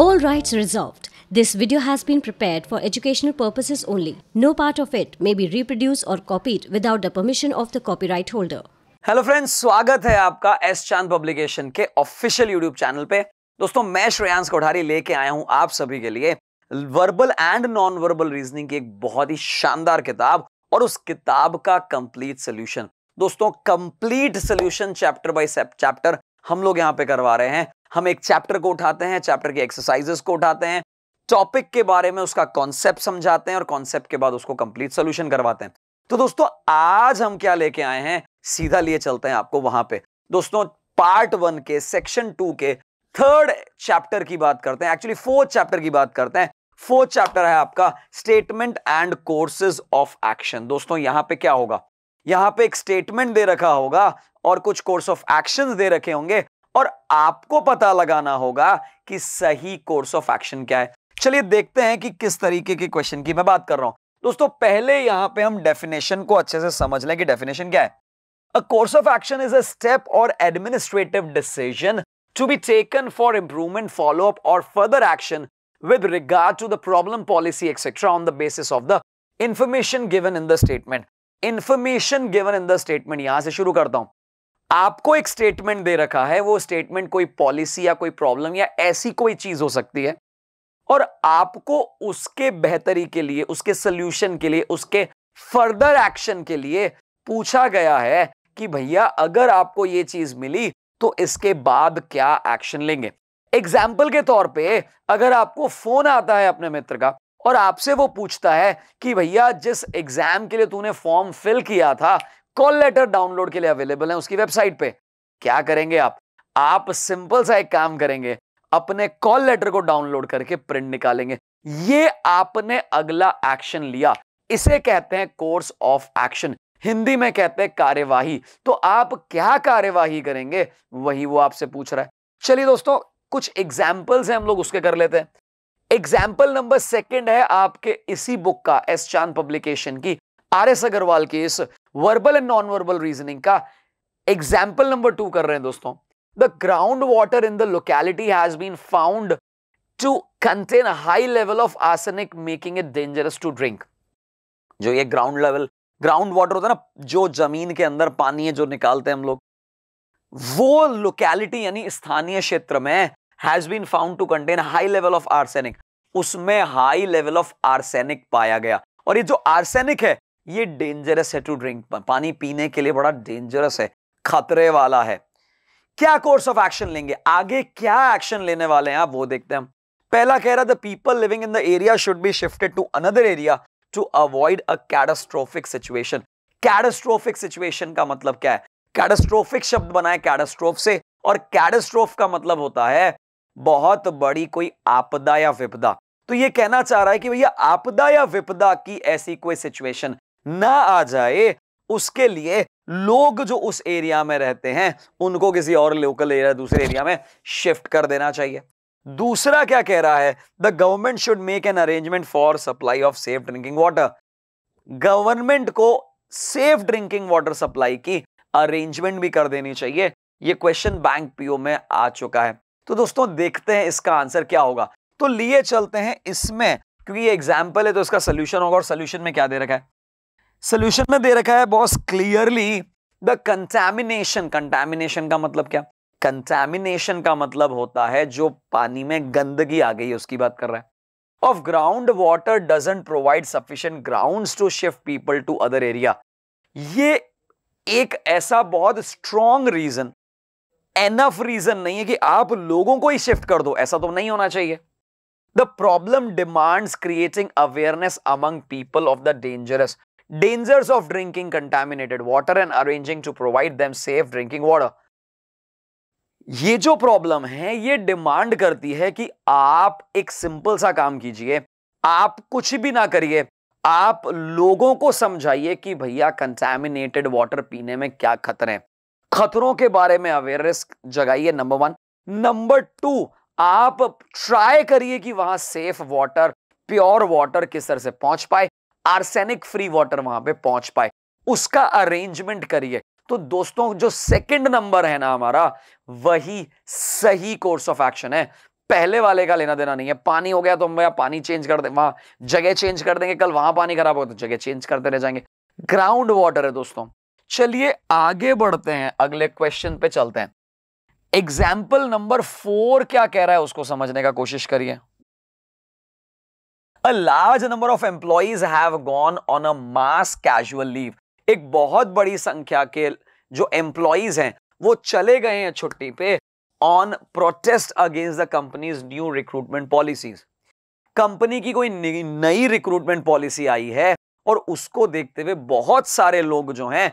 All rights reserved. This video has been prepared for educational purposes only. No part of it may be reproduced or copied without the permission of the copyright holder. Hello friends स्वागत है आपका S चांद publication के official YouTube channel पे दोस्तों मैं श्रेयांश कोठारी लेके आया हूं आप सभी के लिए verbal and non verbal reasoning की एक बहुत ही शानदार किताब और उस किताब का कंप्लीट सोल्यूशन दोस्तों complete solution chapter by chapter हम लोग यहाँ पे करवा रहे हैं हम एक चैप्टर को उठाते हैं चैप्टर के एक्सरसाइजेस को उठाते हैं टॉपिक के बारे में उसका कॉन्सेप्ट समझाते हैं और कॉन्सेप्ट के बाद उसको कंप्लीट सोल्यूशन करवाते हैं तो दोस्तों आज हम क्या लेके आए हैं सीधा लिए चलते हैं आपको वहां पे दोस्तों पार्ट वन के सेक्शन टू के थर्ड चैप्टर की बात करते हैं एक्चुअली फोर्थ चैप्टर की बात करते हैं फोर्थ चैप्टर है आपका statement and courses of action दोस्तों यहां पे क्या होगा यहां पे एक स्टेटमेंट दे रखा होगा और कुछ कोर्स ऑफ एक्शन दे रखे होंगे और आपको पता लगाना होगा कि सही कोर्स ऑफ एक्शन क्या है चलिए देखते हैं कि किस तरीके के क्वेश्चन की मैं बात कर रहा हूं दोस्तों पहले यहां पे हम डेफिनेशन को अच्छे से समझ लें कि डेफिनेशन क्या है a course of action is a step or administrative decision to be taken for improvement follow up or further action with regard to the problem policy etcetera on the basis of the information given in the statement information given in the statement यहां से शुरू करता हूं आपको एक statement दे रखा है वो स्टेटमेंट कोई पॉलिसी या कोई प्रॉब्लम या ऐसी कोई चीज हो सकती है और आपको उसके बेहतरी के लिए उसके सोल्यूशन के लिए उसके फर्दर एक्शन के लिए पूछा गया है कि भैया अगर आपको ये चीज मिली तो इसके बाद क्या एक्शन लेंगे एग्जाम्पल के तौर पे अगर आपको फोन आता है अपने मित्र का और आपसे वो पूछता है कि भैया जिस एग्जाम के लिए तूने फॉर्म फिल किया था कॉल लेटर डाउनलोड के लिए अवेलेबल है उसकी वेबसाइट पे क्या करेंगे आप आप सिंपल सा एक काम करेंगे अपने कॉल लेटर को डाउनलोड करके प्रिंट निकालेंगे ये आपने अगला एक्शन लिया इसे कहते हैं कोर्स ऑफ एक्शन हिंदी में कहते हैं कार्यवाही तो आप क्या कार्यवाही करेंगे वही वो आपसे पूछ रहा है चलिए दोस्तों कुछ एग्जाम्पल्स हैं हम लोग उसके कर लेते हैं एग्जाम्पल नंबर सेकंड है आपके इसी बुक का एस चांद पब्लिकेशन की आर एस अग्रवाल इस verbal and non verbal reasoning का एग्जाम्पल नंबर टू कर रहे हैं दोस्तों the ground water in the locality has been found to contain high level of arsenic making it dangerous to drink जो ये ground level ground water होता है ना जो जमीन के अंदर पानी है जो निकालते हैं हम लोग वो लोकैलिटी यानी स्थानीय क्षेत्र में has been found to contain high level of arsenic उसमें हाई लेवल ऑफ आर्सेनिक पाया गया और ये जो आर्सेनिक है ये डेंजरस है टू ड्रिंक पानी पीने के लिए बड़ा डेंजरस है खतरे वाला है क्या कोर्स ऑफ एक्शन लेंगे आगे क्या एक्शन लेने वाले हैं आप वो देखते हैं पहला कह रहा the people living in the area should be shifted to another area to avoid a catastrophic situation catastrophic situation का मतलब क्या है कैटास्ट्रोफिक शब्द बनाए है कैटास्ट्रोफ से और कैटास्ट्रोफ का मतलब होता है बहुत बड़ी कोई आपदा या विपदा तो ये कहना चाह रहा है कि भैया आपदा या विपदा की ऐसी कोई सिचुएशन ना आ जाए उसके लिए लोग जो उस एरिया में रहते हैं उनको किसी और लोकल एरिया दूसरे एरिया में शिफ्ट कर देना चाहिए दूसरा क्या कह रहा है the government should make an arrangement for supply of safe drinking water government को सेफ ड्रिंकिंग वाटर सप्लाई की अरेंजमेंट भी कर देनी चाहिए यह क्वेश्चन बैंक पीओ में आ चुका है तो दोस्तों देखते हैं इसका आंसर क्या होगा तो लिए चलते हैं इसमें क्योंकि ये एग्जाम्पल है तो इसका सोल्यूशन होगा और सोल्यूशन में क्या दे रखा है सोल्यूशन में दे रखा है boss clearly the contamination contamination का मतलब क्या कंटेमिनेशन का मतलब होता है जो पानी में गंदगी आ गई है उसकी बात कर रहा है of ground water doesn't provide sufficient ground to shift people to other area ये एक ऐसा बहुत स्ट्रॉन्ग रीजन एनफ रीजन नहीं है कि आप लोगों को ही शिफ्ट कर दो ऐसा तो नहीं होना चाहिए the problem demands creating awareness among people of the dangerous dangers of drinking contaminated water and arranging to provide them safe drinking water. ये जो प्रॉब्लम है ये डिमांड करती है कि आप एक सिंपल सा काम कीजिए आप कुछ भी ना करिए आप लोगों को समझाइए कि भैया कंटेमिनेटेड वाटर पीने में क्या खतरे हैं खतरों के बारे में अवेयरनेस जगाइए नंबर वन नंबर टू आप ट्राई करिए कि वहां सेफ वाटर प्योर वाटर किस तरह से पहुंच पाए आर्सेनिक फ्री वाटर वहां पे पहुंच पाए उसका अरेंजमेंट करिए तो दोस्तों जो सेकंड नंबर है ना हमारा वही सही कोर्स ऑफ एक्शन है पहले वाले का लेना देना नहीं है पानी हो गया तो हम भैया पानी चेंज कर दे वहां जगह चेंज कर देंगे कल वहां पानी खराब हो तो जगह चेंज करते रह जाएंगे ग्राउंड वाटर है दोस्तों चलिए आगे बढ़ते हैं अगले क्वेश्चन पे चलते हैं एग्जाम्पल नंबर फोर क्या कह रहा है उसको समझने का कोशिश करिए a large number of employees have gone on a mass casual leave एक बहुत बड़ी संख्या के जो एम्प्लॉयज हैं वो चले गए हैं छुट्टी पे on protest against the company's new recruitment policies company की कोई नई रिक्रूटमेंट पॉलिसी आई है और उसको देखते हुए बहुत सारे लोग जो हैं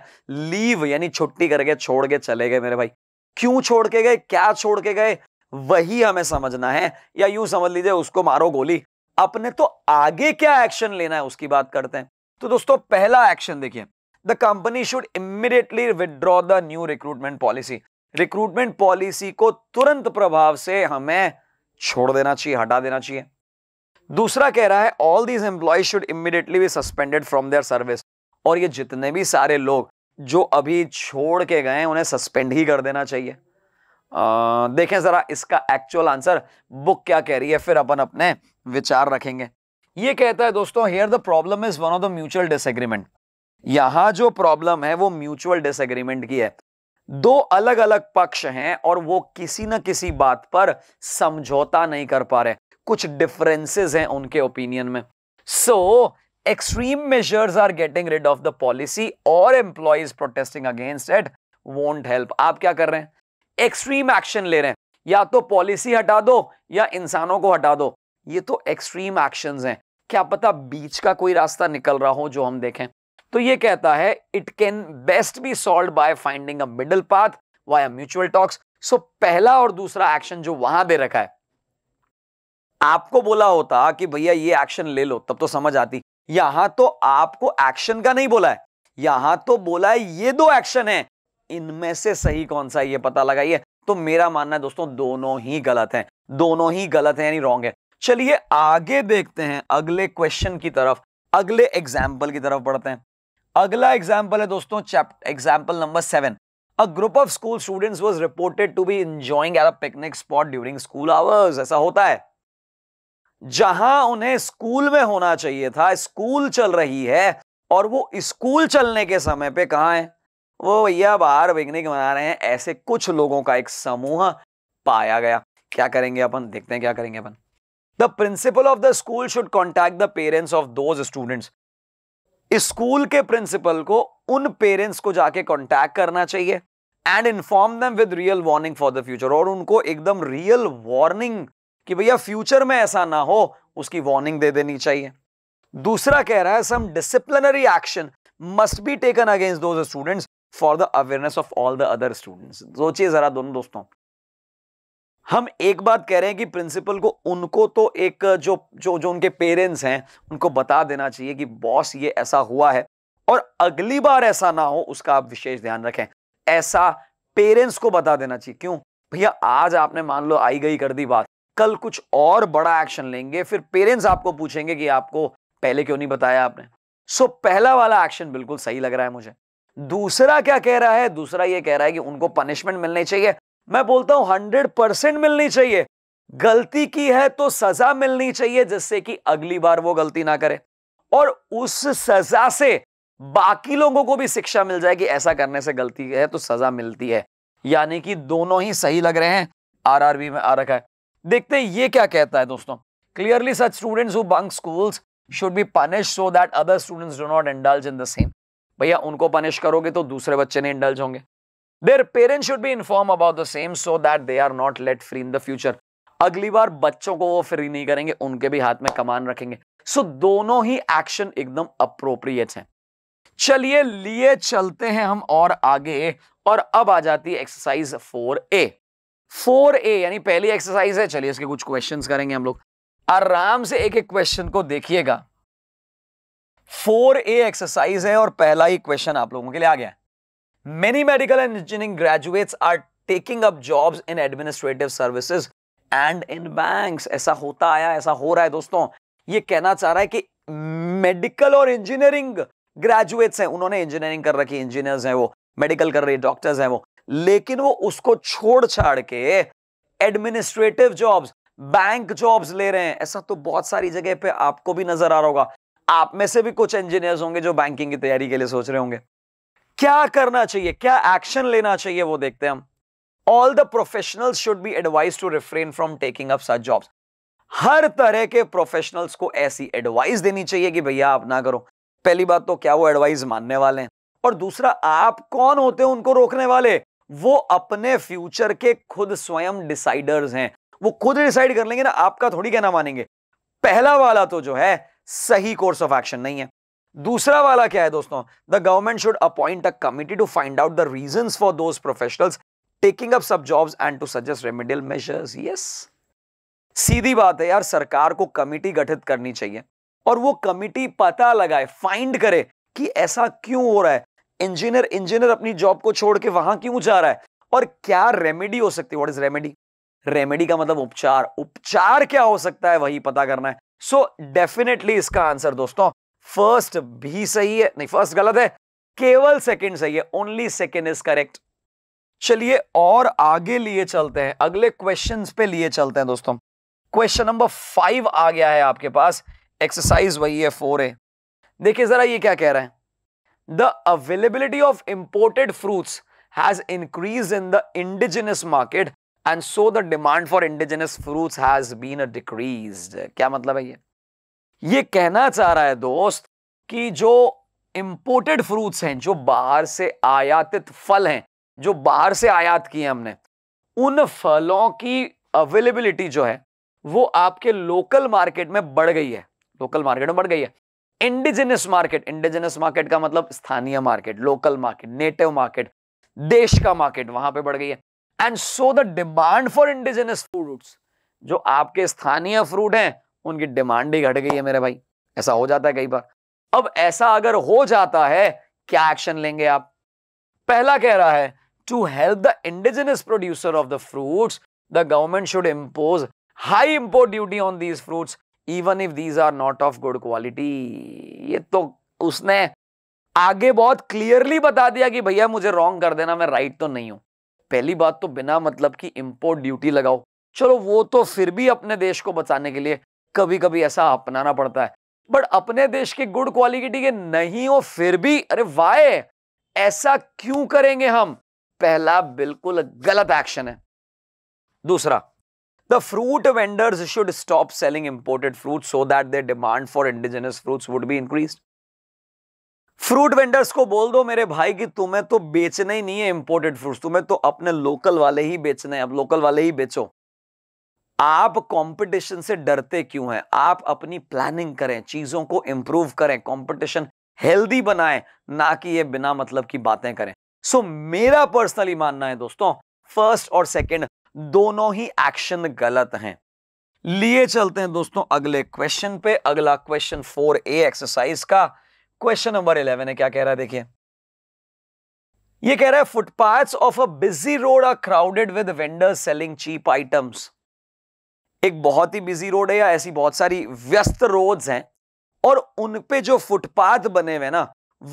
लीव यानी छुट्टी करके छोड़ के चले गए मेरे भाई क्यों छोड़ के गए क्या छोड़ के गए वही हमें समझना है या यूं समझ लीजिए उसको मारो गोली अपने तो आगे क्या एक्शन लेना है उसकी बात करते हैं तो दोस्तों पहला एक्शन देखिए the company should immediately withdraw the new recruitment policy recruitment policy को तुरंत प्रभाव से हमें छोड़ देना चाहिए हटा देना चाहिए दूसरा कह रहा है all these employees should immediately be suspended from their service और ये जितने भी सारे लोग जो अभी छोड़ के गए उन्हें सस्पेंड ही कर देना चाहिए देखें ज़रा इसका एक्चुअल आंसर बुक क्या कह रही है फिर अपन अपने विचार रखेंगे ये कहता है दोस्तों here the problem is one of the mutual disagreement यहां जो प्रॉब्लम है वो म्यूचुअल डिसएग्रीमेंट की है दो अलग अलग पक्ष हैं और वो किसी ना किसी बात पर समझौता नहीं कर पा रहे कुछ डिफरेंसेस हैं उनके ओपिनियन में so extreme measures are getting rid of the policy और employees protesting against it won't help आप क्या कर रहे हैं एक्सट्रीम एक्शन ले रहे हैं या तो पॉलिसी हटा दो या इंसानों को हटा दो ये तो एक्सट्रीम एक्शंस हैं क्या पता बीच का कोई रास्ता निकल रहा हो जो हम देखें तो ये कहता है it can best be solved by finding a middle path via mutual talks so पहला और दूसरा एक्शन जो वहां दे रखा है आपको बोला होता कि भैया ये एक्शन ले लो तब तो समझ आती यहां तो आपको एक्शन का नहीं बोला है यहां तो बोला है ये दो एक्शन है इनमें से सही कौन सा ये पता लगाइए तो मेरा मानना है दोस्तों दोनों ही गलत हैं दोनों ही गलत हैं यानी रॉन्ग है चलिए आगे देखते हैं अगले क्वेश्चन की तरफ अगले एग्जाम्पल की तरफ बढ़ते हैं अगला एग्जाम्पल है दोस्तों example number seven a group of school students was reported to be enjoying at a picnic spot during school hours ऐसा होता है जहां उन्हें स्कूल में होना चाहिए था स्कूल चल रही है और वो स्कूल चलने के समय पे कहा है वो भैया बाहर पिकनिक मना रहे हैं ऐसे कुछ लोगों का एक समूह पाया गया क्या करेंगे अपन देखते हैं क्या करेंगे अपन the principal of the school should contact the parents of those students school के प्रिंसिपल को उन पेरेंट्स को जाके कॉन्टैक्ट करना चाहिए and inform them with real warning for the future और उनको एकदम रियल वार्निंग कि भैया फ्यूचर में ऐसा ना हो उसकी वार्निंग दे देनी चाहिए दूसरा कह रहा है some disciplinary action must be taken against those students for the awareness of all the other students सोचिए जरा दोनों दोस्तों हम एक बात कह रहे हैं कि प्रिंसिपल को उनको तो एक जो जो जो उनके पेरेंट्स हैं उनको बता देना चाहिए कि बॉस ये ऐसा हुआ है और अगली बार ऐसा ना हो उसका आप विशेष ध्यान रखें ऐसा पेरेंट्स को बता देना चाहिए क्यों भैया आज आपने मान लो आई गई कर दी बात कल कुछ और बड़ा एक्शन लेंगे फिर पेरेंट्स आपको पूछेंगे कि आपको पहले क्यों नहीं बताया आपने सो so, पहला वाला एक्शन बिल्कुल सही लग रहा है मुझे दूसरा क्या कह रहा है दूसरा ये कह रहा है कि उनको पनिशमेंट मिलनी चाहिए मैं बोलता हूं हंड्रेड परसेंट मिलनी चाहिए गलती की है तो सजा मिलनी चाहिए जिससे कि अगली बार वो गलती ना करे और उस सजा से बाकी लोगों को भी शिक्षा मिल जाए कि ऐसा करने से गलती है तो सजा मिलती है यानी कि दोनों ही सही लग रहे हैं आरआरबी में आ रखा है देखते हैं ये क्या कहता है दोस्तों clearly such students who bunk schools should be punish so that other students do not indulge in the same भैया उनको पनिश करोगे तो दूसरे बच्चे नहीं इंडल्ज होंगे their parents should be inform about the same so that they are not let free in the future अगली बार बच्चों को वो फ्री नहीं करेंगे उनके भी हाथ में कमान रखेंगे सो so, दोनों ही एक्शन एकदम अप्रोप्रिएट है चलिए लिए चलते हैं हम और आगे और अब आ जाती है exercise four A four A यानी पहली एक्सरसाइज है चलिए इसके कुछ क्वेश्चंस करेंगे हम लोग आराम से एक एक क्वेश्चन को देखिएगा फोर ए एक्सरसाइज है और पहला ही क्वेश्चन आप लोगों के लिए आ गया many medical and engineering graduates are taking up jobs in administrative services and in banks ऐसा होता आया ऐसा हो रहा है दोस्तों ये कहना चाह रहा है कि मेडिकल और इंजीनियरिंग ग्रेजुएट्स हैं उन्होंने इंजीनियरिंग कर रखी इंजीनियर्स हैं वो मेडिकल कर रही डॉक्टर्स हैं वो लेकिन वो उसको छोड़ छाड़ के एडमिनिस्ट्रेटिव जॉब्स बैंक जॉब्स ले रहे हैं ऐसा तो बहुत सारी जगह पे आपको भी नजर आ रहा होगा आप में से भी कुछ इंजीनियर्स होंगे जो बैंकिंग की तैयारी के लिए सोच रहे होंगे क्या करना चाहिए क्या एक्शन लेना चाहिए वो देखते हैं हम all the professional should be advise to refrain from taking up such jobs हर तरह के प्रोफेशनल्स को ऐसी एडवाइस देनी चाहिए कि भैया आप ना करो पहली बात तो क्या वो एडवाइस मानने वाले हैं और दूसरा आप कौन होते हैं उनको रोकने वाले वो अपने फ्यूचर के खुद स्वयं डिसाइडर्स हैं वो खुद डिसाइड कर लेंगे ना आपका थोड़ी कहना मानेंगे पहला वाला तो जो है सही कोर्स ऑफ एक्शन नहीं है दूसरा वाला क्या है दोस्तों the government should appoint a committee to find out the reason for those professionals taking up such jobs and to suggest remedial measures yes सीधी बात है यार सरकार को कमिटी गठित करनी चाहिए और वो कमिटी पता लगाए फाइंड करे कि ऐसा क्यों हो रहा है इंजीनियर इंजीनियर अपनी जॉब को छोड़ के वहां क्यों जा रहा है और क्या रेमेडी हो सकती है व्हाट इज रेमेडी रेमेडी का मतलब उपचार उपचार क्या हो सकता है वही पता करना है सो so, डेफिनेटली इसका आंसर दोस्तों फर्स्ट भी सही है नहीं फर्स्ट गलत है केवल सेकंड सही है ओनली सेकंड इज करेक्ट चलिए और आगे लिए चलते हैं अगले क्वेश्चन पे लिए चलते हैं दोस्तों क्वेश्चन नंबर फाइव आ गया है आपके पास एक्सरसाइज वही है फोर ए देखिए जरा ये क्या कह रहे हैं the availability of imported fruits has increase in the indigenous market and so the demand for indigenous fruits has been decrease क्या मतलब है ये ये कहना चाह रहा है दोस्त कि जो इम्पोर्टेड फ्रूट्स हैं जो बाहर से आयातित फल हैं जो बाहर से आयात किए हमने उन फलों की अवेलेबिलिटी जो है वो आपके लोकल मार्केट में बढ़ गई है लोकल मार्केट में बढ़ गई है इंडिजिनस मार्केट इंडिजिनस मार्केट का मतलब स्थानीय market local market native market देश का मार्केट वहां पे बढ़ गई है and so the demand for indigenous fruits जो आपके स्थानीय फ्रूट हैं उनकी डिमांड ही घट गई है मेरे भाई ऐसा हो जाता है कई बार अब ऐसा अगर हो जाता है क्या एक्शन लेंगे आप पहला कह रहा है to help the indigenous producer of the fruits the government should impose high import duty on these fruits even if these are not of good quality ये तो उसने आगे बहुत क्लियरली बता दिया कि भैया मुझे रॉन्ग कर देना मैं राइट तो नहीं हूं पहली बात तो बिना मतलब की इम्पोर्ट ड्यूटी लगाओ चलो वो तो फिर भी अपने देश को बचाने के लिए कभी कभी ऐसा अपनाना पड़ता है बट अपने देश की गुड क्वालिटी के नहीं हो फिर भी अरे वाय ऐसा क्यों करेंगे हम पहला बिल्कुल गलत एक्शन है दूसरा the fruit vendors should stop selling imported fruit so that they demand for indigenous fruits would be increase fruit vendors को बोल दो मेरे भाई कि तुम्हें तो बेचने ही नहीं है इंपोर्टेड फ्रूट्स तुम्हें तो अपने लोकल वाले ही बेचने हैं अब लोकल वाले ही बेचो आप कंपटीशन से डरते क्यों हैं आप अपनी प्लानिंग करें चीजों को इंप्रूव करें कंपटीशन हेल्दी बनाएं ना कि ये बिना मतलब की बातें करें सो so, मेरा पर्सनली मानना है दोस्तों फर्स्ट और सेकेंड दोनों ही एक्शन गलत हैं लिए चलते हैं दोस्तों अगले क्वेश्चन पे अगला क्वेश्चन फोर ए एक्सरसाइज का क्वेश्चन नंबर इलेवन है क्या कह रहा है देखिए ये कह रहा है footpaths of a busy road are crowded with vendors selling cheap items एक बहुत ही बिजी रोड है या ऐसी बहुत सारी व्यस्त रोड्स हैं और उनपे जो फुटपाथ बने हुए ना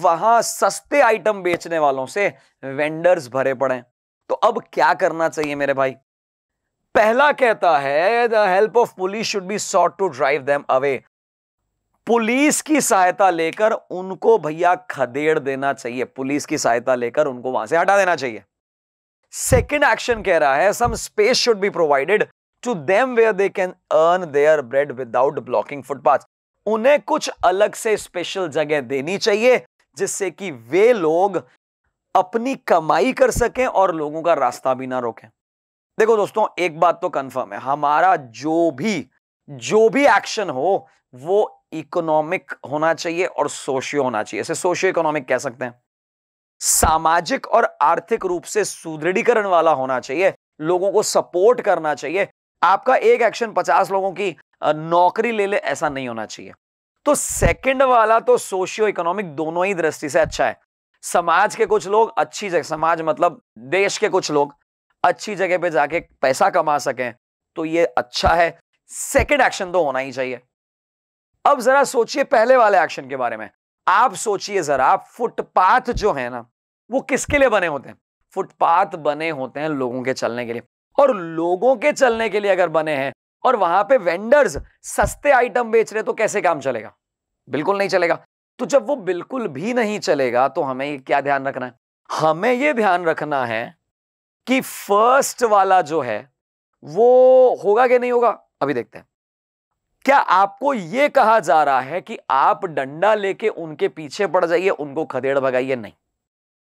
वहां सस्ते आइटम बेचने वालों से वेंडर्स भरे पड़े तो अब क्या करना चाहिए मेरे भाई पहला कहता है the help of police should be sought to drive them away police की सहायता लेकर उनको भैया खदेड़ देना चाहिए पुलिस की सहायता लेकर उनको वहां से हटा देना चाहिए सेकेंड एक्शन कह रहा है some space should be provided to them where they can earn their bread without blocking footpath उन्हें कुछ अलग से स्पेशल जगह देनी चाहिए जिससे कि वे लोग अपनी कमाई कर सकें और लोगों का रास्ता भी ना रोकें देखो दोस्तों एक बात तो कंफर्म है हमारा जो भी जो भी एक्शन हो वो इकोनॉमिक होना चाहिए और सोशियो होना चाहिए इसे सोशियो इकोनॉमिक कह सकते हैं सामाजिक और आर्थिक रूप से सुदृढ़ीकरण वाला होना चाहिए लोगों को सपोर्ट करना चाहिए आपका एक एक्शन पचास लोगों की नौकरी ले ले ऐसा नहीं होना चाहिए तो सेकंड वाला तो सोशियो इकोनॉमिक दोनों ही दृष्टि से अच्छा है समाज के कुछ लोग अच्छी जगह समाज मतलब देश के कुछ लोग अच्छी जगह पे जाके पैसा कमा सकें तो ये अच्छा है सेकंड एक्शन तो होना ही चाहिए अब जरा सोचिए पहले वाले एक्शन के बारे में आप सोचिए जरा फुटपाथ जो है ना वो किसके लिए बने होते हैं फुटपाथ बने होते हैं लोगों के चलने के लिए और लोगों के चलने के लिए अगर बने हैं और वहां पे वेंडर्स सस्ते आइटम बेच रहे तो कैसे काम चलेगा बिल्कुल नहीं चलेगा तो जब वो बिल्कुल भी नहीं चलेगा तो हमें ये क्या ध्यान रखना है हमें ये ध्यान रखना है कि फर्स्ट वाला जो है वो होगा कि नहीं होगा अभी देखते हैं क्या आपको यह कहा जा रहा है कि आप डंडा लेके उनके पीछे पड़ जाइए उनको खदेड़ भगाइए नहीं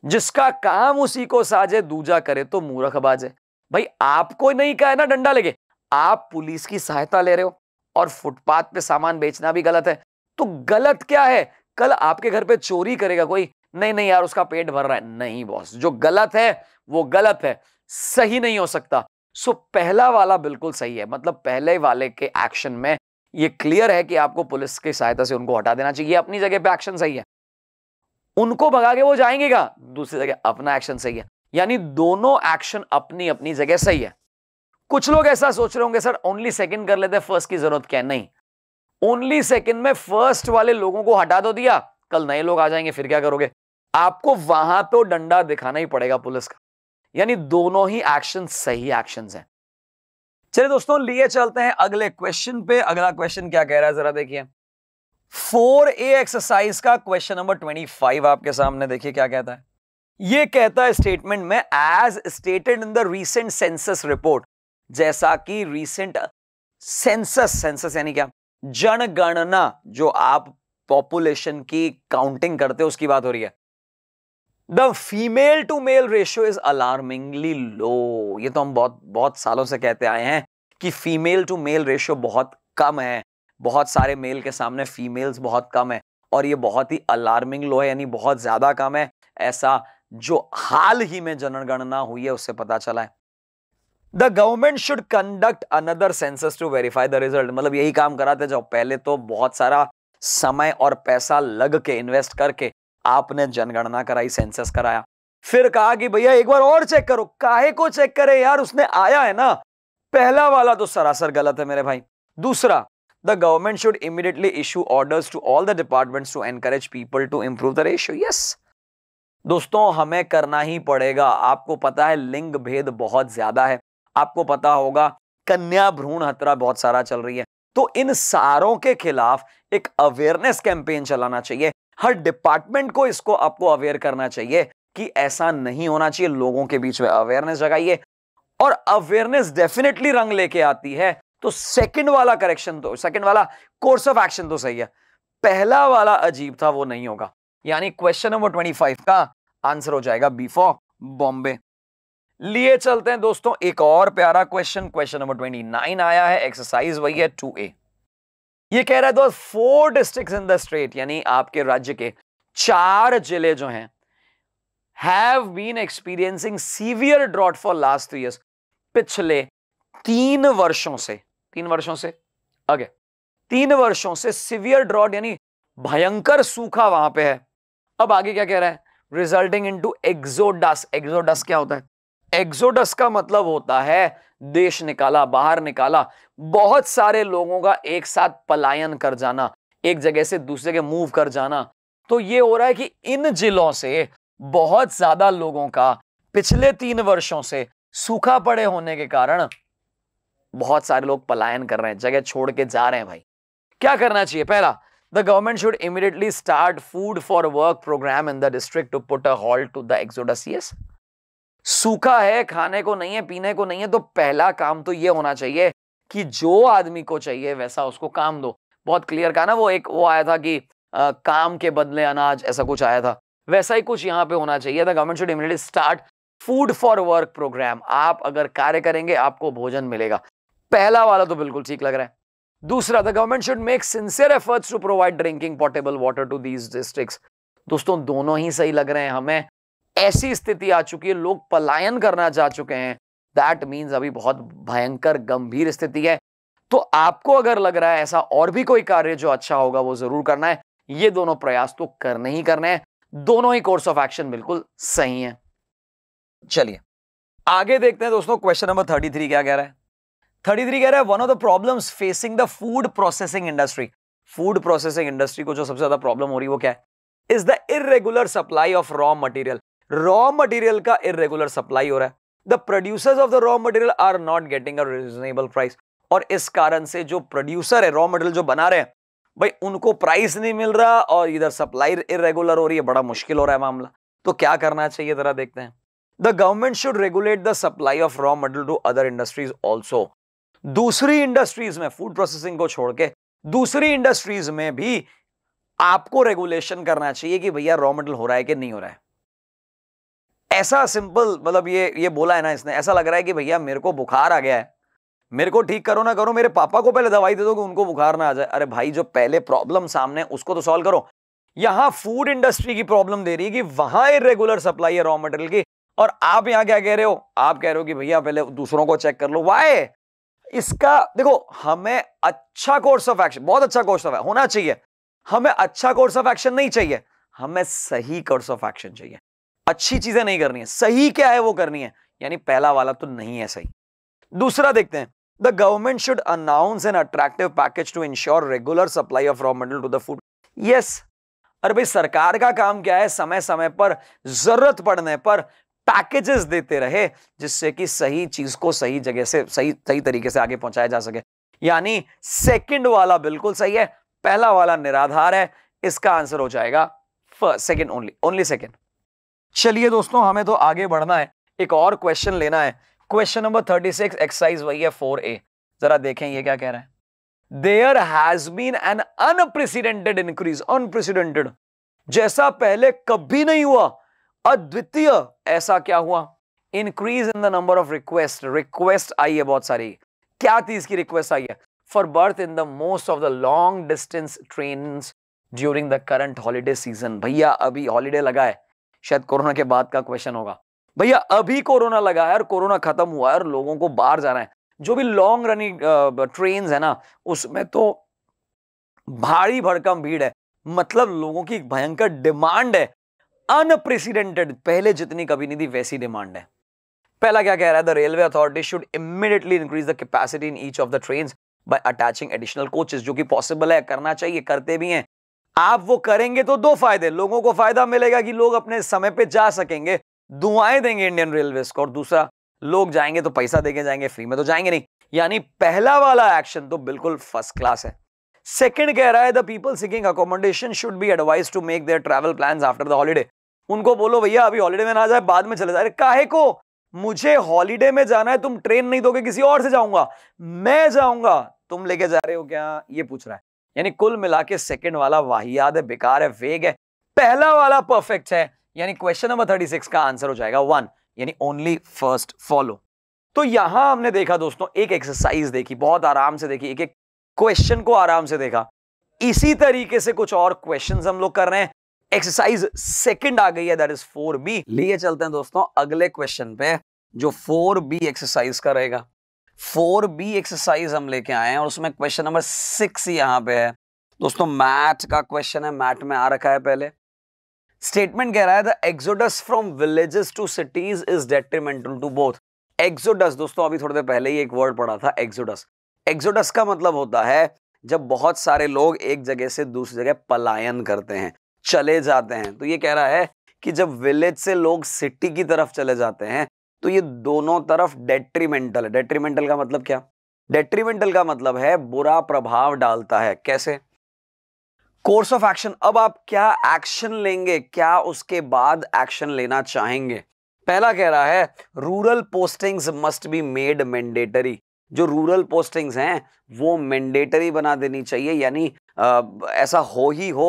जिसका काम उसी को साजे दूजा करे तो मूर्ख बाजे भाई आपको नहीं कहा है ना डंडा लेके आप पुलिस की सहायता ले रहे हो और फुटपाथ पे सामान बेचना भी गलत है तो गलत क्या है कल आपके घर पे चोरी करेगा कोई नहीं नहीं यार उसका पेट भर रहा है नहीं बॉस जो गलत है वो गलत है सही नहीं हो सकता सो पहला वाला बिल्कुल सही है मतलब पहले वाले के एक्शन में ये क्लियर है कि आपको पुलिस की सहायता से उनको हटा देना चाहिए अपनी जगह पे एक्शन सही है उनको भगा के वो जाएंगे का दूसरी जगह अपना एक्शन सही है यानी दोनों एक्शन अपनी अपनी जगह सही है कुछ लोग ऐसा सोच रहे होंगे सर ओनली सेकंड कर लेते फर्स्ट की जरूरत क्या नहीं ओनली सेकंड में फर्स्ट वाले लोगों को हटा दो दिया कल नए लोग आ जाएंगे फिर क्या करोगे आपको वहां तो डंडा दिखाना ही पड़ेगा पुलिस का यानी दोनों ही एक्शन सही एक्शन है चलिए दोस्तों लिए चलते हैं अगले क्वेश्चन पे अगला क्वेश्चन क्या कह रहा है जरा देखिए फोर ए एक्सरसाइज का क्वेश्चन नंबर ट्वेंटी फाइव आपके सामने देखिए क्या कहता है ये कहता है स्टेटमेंट में as stated in the recent census report जैसा कि रीसेंट सेंसस सेंसस यानी क्या जनगणना जो आप पॉपुलेशन की काउंटिंग करते हो उसकी बात हो रही है the female to male ratio is alarmingly low ये तो हम बहुत बहुत सालों से कहते आए हैं कि फीमेल टू मेल रेशियो बहुत कम है बहुत सारे मेल के सामने फीमेल्स बहुत कम है और ये बहुत ही अलार्मिंग लो है यानी बहुत ज़्यादा कम है ऐसा जो हाल ही में जनगणना हुई है उससे पता चला है the government should conduct another census to verify the result मतलब यही काम कराते जाओ पहले तो बहुत सारा समय और पैसा लग के इन्वेस्ट करके आपने जनगणना कराई सेंसस कराया फिर कहा कि भैया एक बार और चेक करो काहे को चेक करे यार उसने आया है ना पहला वाला तो सरासर गलत है मेरे भाई दूसरा the government should immediately issue orders to all the departments to encourage people to improve the ratio yes दोस्तों हमें करना ही पड़ेगा आपको पता है लिंग भेद बहुत ज्यादा है आपको पता होगा कन्या भ्रूण हत्या बहुत सारा चल रही है तो इन सारों के खिलाफ एक अवेयरनेस कैंपेन चलाना चाहिए हर डिपार्टमेंट को इसको आपको अवेयर करना चाहिए कि ऐसा नहीं होना चाहिए लोगों के बीच में अवेयरनेस जगाइए और अवेयरनेस डेफिनेटली रंग लेके आती है तो सेकंड वाला करेक्शन तो सेकंड वाला कोर्स ऑफ एक्शन तो सही है पहला वाला अजीब था वो नहीं होगा यानी क्वेश्चन नंबर ट्वेंटी फाइव का आंसर हो जाएगा बी बॉम्बे लिए चलते हैं दोस्तों एक और प्यारा question question number twenty nine आया है एक्सरसाइज वही है टू ए ये कह रहा है दोस्त four district in the state यानी आपके राज्य के चार जिले जो हैं have been experiencing severe drought for last three years पिछले तीन वर्षों से तीन वर्षों से आगे तीन वर्षों से सीवियर ड्रॉट यानी भयंकर सूखा वहां पे है अब आगे क्या कह रहा है resulting into exodus exodus क्या होता है एग्जोडस का मतलब होता है देश निकाला बाहर निकाला बहुत सारे लोगों का एक साथ पलायन कर जाना एक जगह से दूसरे के मूव कर जाना तो ये हो रहा है कि इन जिलों से बहुत ज्यादा लोगों का पिछले तीन वर्षों से सूखा पड़े होने के कारण बहुत सारे लोग पलायन कर रहे हैं जगह छोड़ के जा रहे हैं भाई क्या करना चाहिए पहला the government should immediately start food for work programme in the district to put a halt to the exodus सूखा है खाने को नहीं है पीने को नहीं है तो पहला काम तो ये होना चाहिए कि जो आदमी को चाहिए वैसा उसको काम दो बहुत क्लियर कहा ना वो एक वो आया था कि आ, काम के बदले अनाज ऐसा कुछ आया था वैसा ही कुछ यहाँ पे होना चाहिए था government should immediately start food for work programme आप अगर कार्य करेंगे आपको भोजन मिलेगा पहला वाला तो बिल्कुल ठीक लग रहा है दूसरा the government should make sincere efforts to provide drinking portable water to these district दोस्तों दोनों ही सही लग रहे हैं हमें ऐसी स्थिति आ चुकी है लोग पलायन करना चाह चुके हैं दैट मीन्स अभी बहुत भयंकर गंभीर स्थिति है तो आपको अगर लग रहा है ऐसा और भी कोई कार्य जो अच्छा होगा वो जरूर करना है ये दोनों प्रयास तो करने ही करने हैं दोनों ही कोर्स ऑफ एक्शन बिल्कुल सही है चलिए आगे देखते हैं दोस्तों क्वेश्चन नंबर थर्टी थ्री क्या कह रहा है थर्टी थ्री कह रहा है one of the problems facing the food processing industry food processing industry को जो सबसे ज्यादा प्रॉब्लम हो रही है वो क्या है is the irregular supply of raw material raw material का इरेगुलर सप्लाई हो रहा है the producers of the raw material are not getting a reasonable price और इस कारण से जो प्रोड्यूसर है रॉ मटेरियल जो बना रहे हैं भाई उनको प्राइस नहीं मिल रहा और इधर सप्लाई इरेगुलर हो रही है बड़ा मुश्किल हो रहा है मामला तो क्या करना चाहिए जरा देखते हैं the government should regulate the supply of raw material to other industries also दूसरी इंडस्ट्रीज में फूड प्रोसेसिंग को छोड़ के दूसरी इंडस्ट्रीज में भी आपको रेगुलेशन करना चाहिए कि भैया रॉ मटेरियल हो रहा है कि नहीं हो रहा है ऐसा सिंपल मतलब ये ये बोला है ना इसने ऐसा लग रहा है कि भैया मेरे को बुखार आ गया है मेरे को ठीक करो ना करो मेरे पापा को पहले दवाई दे दो कि उनको बुखार ना आ जाए अरे भाई जो पहले प्रॉब्लम सामने उसको तो सॉल्व करो यहाँ फूड इंडस्ट्री की प्रॉब्लम दे रही है कि वहां इरेगुलर सप्लाई है रॉ मटेरियल की और आप यहाँ क्या कह रहे हो आप कह रहे हो कि भैया पहले दूसरों को चेक कर लो वाई इसका देखो हमें अच्छा कोर्स ऑफ एक्शन बहुत अच्छा कोर्स ऑफ होना चाहिए हमें अच्छा कोर्स ऑफ एक्शन नहीं चाहिए हमें सही कोर्स ऑफ एक्शन चाहिए अच्छी चीजें नहीं करनी है सही क्या है वो करनी है यानी पहला वाला तो नहीं है सही दूसरा देखते हैं the government should announce an attractive package to ensure regular supply of raw material to the food yes अरे भाई सरकार का काम क्या है समय समय पर जरूरत पड़ने पर पैकेजेस देते रहे जिससे कि सही चीज को सही जगह से सही सही तरीके से आगे पहुंचाया जा सके यानी सेकंड वाला बिल्कुल सही है पहला वाला निराधार है इसका आंसर हो जाएगा first second only only second चलिए दोस्तों हमें तो आगे बढ़ना है एक और क्वेश्चन लेना है question number thirty six exercise वही है फोर ए जरा देखें ये क्या कह रहा है there has been an unprecedented increase unprecedented जैसा पहले कभी नहीं हुआ अद्वितीय ऐसा क्या हुआ increase in the number of request request आई है बहुत सारी क्या थी इसकी रिक्वेस्ट आई है for berth in the most of the long distance train during the current holiday season भैया अभी हॉलीडे लगा है शायद कोरोना के बाद का क्वेश्चन होगा भैया अभी कोरोना लगा है और कोरोना खत्म हुआ है और लोगों को बाहर जाना है जो भी लॉन्ग रनिंग ट्रेन है ना उसमें तो भारी भड़कम भीड़ है मतलब लोगों की भयंकर डिमांड है अनप्रेसिडेंटेड पहले जितनी कभी नहीं थी वैसी डिमांड है पहला क्या कह रहा है the railway authority should immediately increase the capacity in each of the train by attaching additional coaches जो कि पॉसिबल है करना चाहिए करते भी हैं आप वो करेंगे तो दो फायदे लोगों को फायदा मिलेगा कि लोग अपने समय पे जा सकेंगे दुआएं देंगे इंडियन रेलवे को और दूसरा लोग जाएंगे तो पैसा देके जाएंगे फ्री में तो जाएंगे नहीं यानी पहला वाला एक्शन तो बिल्कुल फर्स्ट क्लास है सेकंड कह रहा है the people seeking accommodation should be advise to make their travel plan after the holiday उनको बोलो भैया अभी हॉलीडे में ना जाए बाद में चले जाए काहे को मुझे हॉलीडे में जाना है तुम ट्रेन नहीं दोगे किसी और से जाऊंगा मैं जाऊंगा तुम लेके जा रहे हो क्या ये पूछ रहा है यानी कुल मिला के सेकेंड वाला वाहियाद है बेकार है वेग है पहला वाला परफेक्ट है यानी क्वेश्चन नंबर थर्टी सिक्स का आंसर हो जाएगा वन यानी ओनली फर्स्ट फॉलो तो यहां हमने देखा दोस्तों एक एक्सरसाइज देखी बहुत आराम से देखी एक एक क्वेश्चन को आराम से देखा इसी तरीके से कुछ और क्वेश्चन हम लोग कर रहे हैं एक्सरसाइज सेकेंड आ गई है दैट इज फोर बी लिए चलते हैं दोस्तों अगले क्वेश्चन पे जो फोर बी एक्सरसाइज का रहेगा फोर बी एक्सरसाइज हम लेके आए हैं और उसमें क्वेश्चन नंबर सिक्स यहाँ पे है दोस्तों मैथ का क्वेश्चन है मैथ में आ रखा है पहले स्टेटमेंट कह रहा है the exodus from villages to cities is detrimental to both exodus दोस्तों अभी थोड़ी देर पहले ही एक वर्ड पढ़ा था एक्सोडस एक्सोडस का मतलब होता है जब बहुत सारे लोग एक जगह से दूसरी जगह पलायन करते हैं चले जाते हैं तो ये कह रहा है कि जब विलेज से लोग सिटी की तरफ चले जाते हैं तो ये दोनों तरफ डेट्रीमेंटल डेट्रीमेंटल का मतलब क्या डेट्रीमेंटल का मतलब है बुरा प्रभाव डालता है कैसे कोर्स ऑफ एक्शन अब आप क्या एक्शन लेंगे क्या उसके बाद एक्शन लेना चाहेंगे पहला कह रहा है rural postings must be made mandatory जो रूरल पोस्टिंग्स हैं वो मैंडेटरी बना देनी चाहिए यानी ऐसा हो ही हो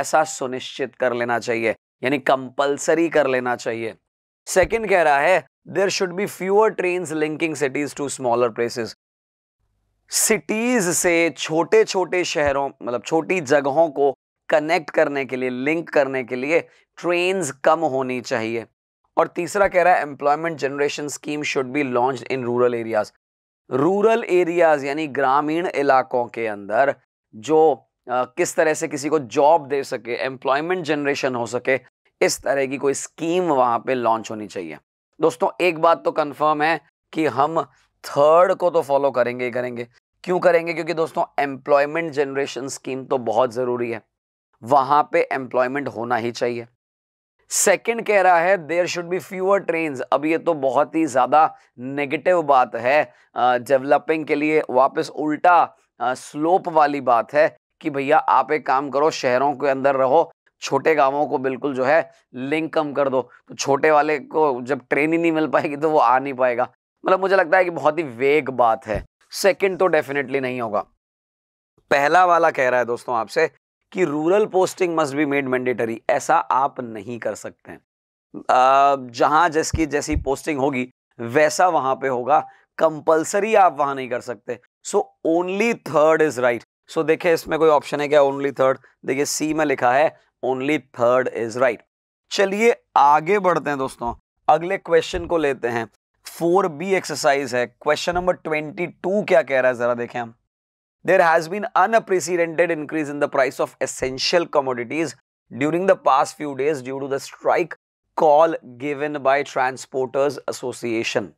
ऐसा सुनिश्चित कर लेना चाहिए यानी कंपलसरी कर लेना चाहिए सेकंड कह रहा है there should be fewer train linking cities to smaller places. Cities से छोटे छोटे शहरों मतलब छोटी जगहों को कनेक्ट करने के लिए लिंक करने के लिए ट्रेन कम होनी चाहिए और तीसरा कह रहा है employment generation scheme should be launch in rural areas rural areas यानी ग्रामीण इलाकों के अंदर जो आ, किस तरह से किसी को जॉब दे सके एम्प्लॉयमेंट जनरेशन हो सके इस तरह की कोई स्कीम वहाँ पे लॉन्च होनी चाहिए दोस्तों एक बात तो कंफर्म है कि हम थर्ड को तो फॉलो करेंगे ही करेंगे क्यों करेंगे क्योंकि दोस्तों एम्प्लॉयमेंट जनरेशन स्कीम तो बहुत ज़रूरी है वहां पे एम्प्लॉयमेंट होना ही चाहिए सेकंड कह रहा है there should be fewer train अब ये तो बहुत ही ज़्यादा नेगेटिव बात है डेवलपिंग के लिए वापस उल्टा स्लोप वाली बात है कि भैया आप एक काम करो शहरों के अंदर रहो छोटे गांवों को बिल्कुल जो है लिंक कम कर दो तो छोटे वाले को जब ट्रेन ही नहीं मिल पाएगी तो वो आ नहीं पाएगा मतलब मुझे लगता है कि बहुत ही वेग बात है सेकंड तो डेफिनेटली नहीं होगा पहला वाला कह रहा है दोस्तों आपसे कि rural posting must be made mandatory ऐसा आप नहीं कर सकते हैं जहाँ जिसकी जैसी पोस्टिंग होगी वैसा वहां पे होगा कंपलसरी आप वहां नहीं कर सकते so only third is right so देखिए इसमें कोई ऑप्शन है क्या ओनली थर्ड देखिए सी में लिखा है ओनली थर्ड इज राइट चलिए आगे बढ़ते हैं दोस्तों अगले क्वेश्चन को लेते हैं फोर बी एक्सरसाइज है क्वेश्चन नंबर ट्वेंटी टू क्या कह रहा है जरा देखें हम there has been unprecedented increase in the price of essential commodities during the past few days due to the strike call given by transporters association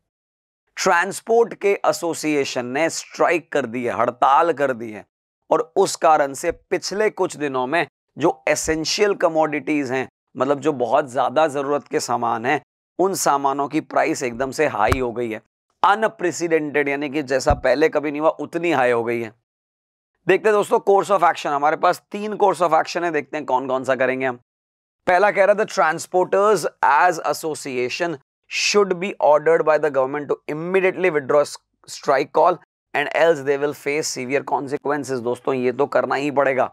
transport के association ने strike कर दी है हड़ताल कर दी है और उस कारण से पिछले कुछ दिनों में जो एसेंशियल कमोडिटीज़ हैं मतलब जो बहुत ज़्यादा ज़रूरत के सामान हैं उन सामानों की प्राइस एकदम से हाई हो गई है अनप्रेसिडेंटेड यानी कि जैसा पहले कभी नहीं हुआ उतनी हाई हो गई है देखते हैं दोस्तों कोर्स ऑफ एक्शन हमारे पास तीन कोर्स ऑफ एक्शन है देखते हैं कौन कौन सा करेंगे हम पहला कह रहा था transporters as association should be ordered by the government to immediately withdraw strike call and else they will face severe consequences दोस्तों ये तो करना ही पड़ेगा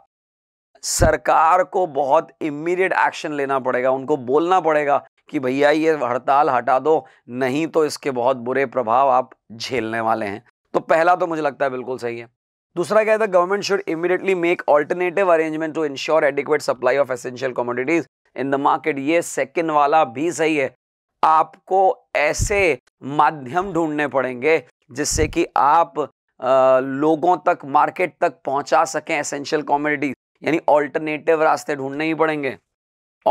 सरकार को बहुत इमीडिएट एक्शन लेना पड़ेगा उनको बोलना पड़ेगा कि भैया ये हड़ताल हटा दो नहीं तो इसके बहुत बुरे प्रभाव आप झेलने वाले हैं तो पहला तो मुझे लगता है बिल्कुल सही है दूसरा क्या था government should immediately make alternative arrangement to ensure adequate supply of essential commodities in the market ये सेकेंड वाला भी सही है आपको ऐसे माध्यम ढूंढने पड़ेंगे जिससे कि आप आ, लोगों तक मार्केट तक पहुंचा सकें एसेंशियल कॉमोडिटीज यानी ऑल्टरनेटिव रास्ते ढूंढने ही पड़ेंगे